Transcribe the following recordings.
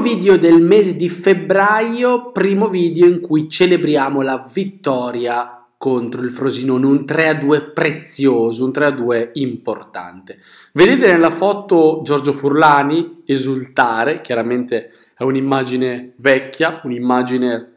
video del mese di febbraio, primo video in cui celebriamo la vittoria contro il Frosinone, un 3-2 prezioso, un 3-2 importante. Vedete nella foto Giorgio Furlani esultare, chiaramente è un'immagine vecchia, un'immagine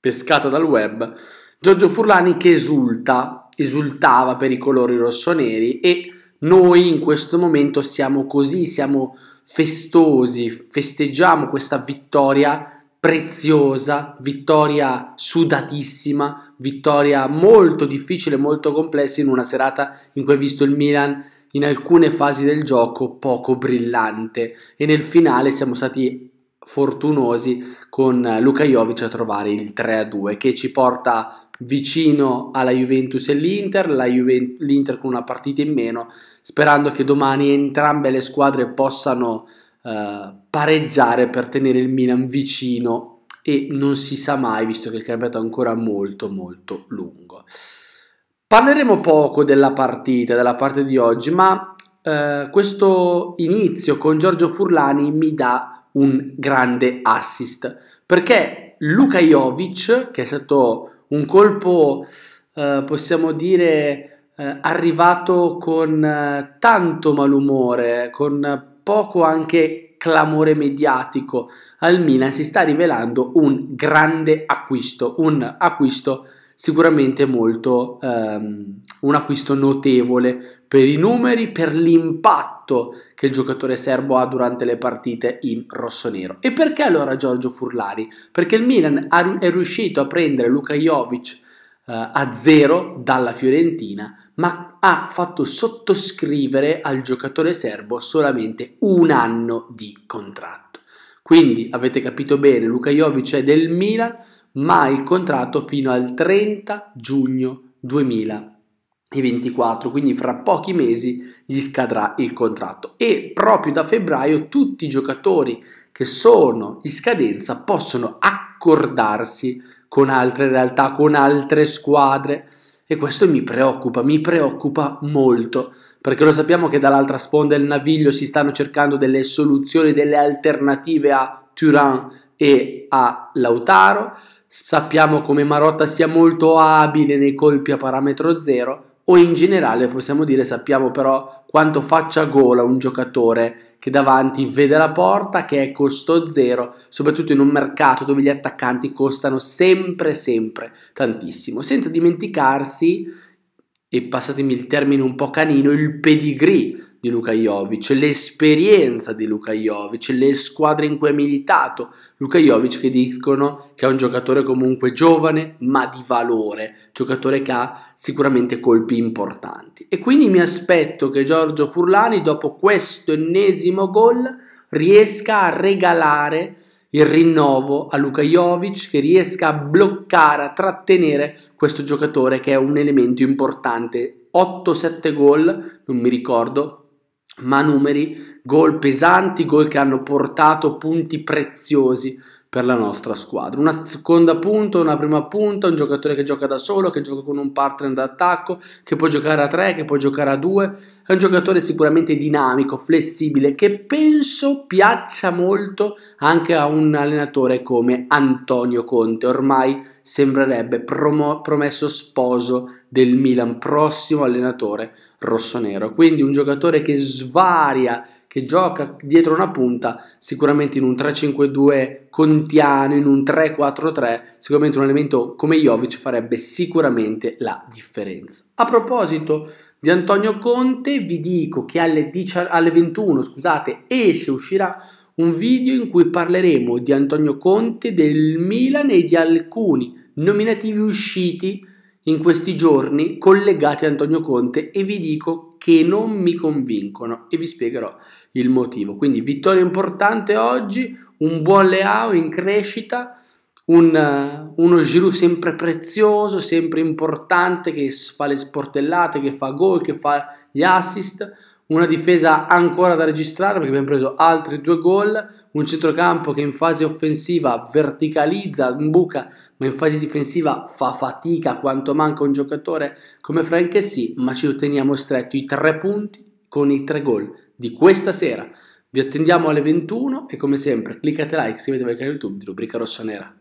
pescata dal web, Giorgio Furlani che esulta, esultava per i colori rossoneri e noi in questo momento siamo così, siamo festosi, festeggiamo questa vittoria preziosa, vittoria sudatissima, vittoria molto difficile, molto complessa in una serata in cui hai visto il Milan in alcune fasi del gioco poco brillante e nel finale siamo stati fortunosi con Luka Jovic a trovare il 3-2 che ci porta vicino alla Juventus e l'Inter, Juve, l'Inter con una partita in meno, sperando che domani entrambe le squadre possano eh, pareggiare per tenere il Milan vicino e non si sa mai visto che il campionato è ancora molto molto lungo. Parleremo poco della partita, della parte di oggi, ma eh, questo inizio con Giorgio Furlani mi dà un grande assist perché Luka Jovic, che è stato un colpo, eh, possiamo dire, eh, arrivato con eh, tanto malumore, con poco anche clamore mediatico al Milan, si sta rivelando un grande acquisto, un acquisto sicuramente molto ehm, un acquisto notevole per i numeri, per l'impatto che il giocatore serbo ha durante le partite in rosso-nero. E perché allora Giorgio Furlari? Perché il Milan è riuscito a prendere Luka Jovic eh, a zero dalla Fiorentina, ma ha fatto sottoscrivere al giocatore serbo solamente un anno di contratto. Quindi avete capito bene, Luka Jovic è del Milan, ma il contratto fino al 30 giugno 2024, quindi fra pochi mesi gli scadrà il contratto e proprio da febbraio tutti i giocatori che sono in scadenza possono accordarsi con altre realtà, con altre squadre e questo mi preoccupa, mi preoccupa molto, perché lo sappiamo che dall'altra sponda del naviglio si stanno cercando delle soluzioni, delle alternative a Turan, e a Lautaro, sappiamo come Marotta sia molto abile nei colpi a parametro zero o in generale possiamo dire sappiamo però quanto faccia gola un giocatore che davanti vede la porta che è costo zero, soprattutto in un mercato dove gli attaccanti costano sempre sempre tantissimo, senza dimenticarsi e passatemi il termine un po' canino, il pedigree di Luka Jovic, l'esperienza di Luka Jovic, le squadre in cui ha militato Luka Jovic che dicono che è un giocatore comunque giovane ma di valore, giocatore che ha sicuramente colpi importanti. E quindi mi aspetto che Giorgio Furlani dopo questo ennesimo gol riesca a regalare il rinnovo a Luka Jovic che riesca a bloccare, a trattenere questo giocatore che è un elemento importante. 8-7 gol, non mi ricordo, ma numeri, gol pesanti, gol che hanno portato punti preziosi per la nostra squadra. Una seconda punta, una prima punta, un giocatore che gioca da solo, che gioca con un partner d'attacco, che può giocare a tre, che può giocare a due. È un giocatore sicuramente dinamico, flessibile, che penso piaccia molto anche a un allenatore come Antonio Conte. Ormai sembrerebbe promo- promesso sposo del Milan, prossimo allenatore rossonero. Quindi un giocatore che svaria, che gioca dietro una punta, sicuramente in un 3-5-2 contiano, in un 3-4-3, sicuramente un elemento come Jovic farebbe sicuramente la differenza. A proposito di Antonio Conte, vi dico che alle, 10, alle 21 scusate, esce, uscirà un video in cui parleremo di Antonio Conte, del Milan e di alcuni nominativi usciti in questi giorni collegati a Antonio Conte e vi dico che non mi convincono e vi spiegherò il motivo. Quindi vittoria importante oggi, un buon Leao in crescita, un, eh, uno Giroud sempre prezioso, sempre importante che fa le sportellate, che fa gol, che fa gli assist una difesa ancora da registrare perché abbiamo preso altri due gol, un centrocampo che in fase offensiva verticalizza, buca, ma in fase difensiva fa fatica quanto manca un giocatore come Frank e sì, ma ci otteniamo stretto i tre punti con i tre gol di questa sera. Vi attendiamo alle 21 e come sempre cliccate like, iscrivetevi al canale YouTube di Rubrica Rossa Nera.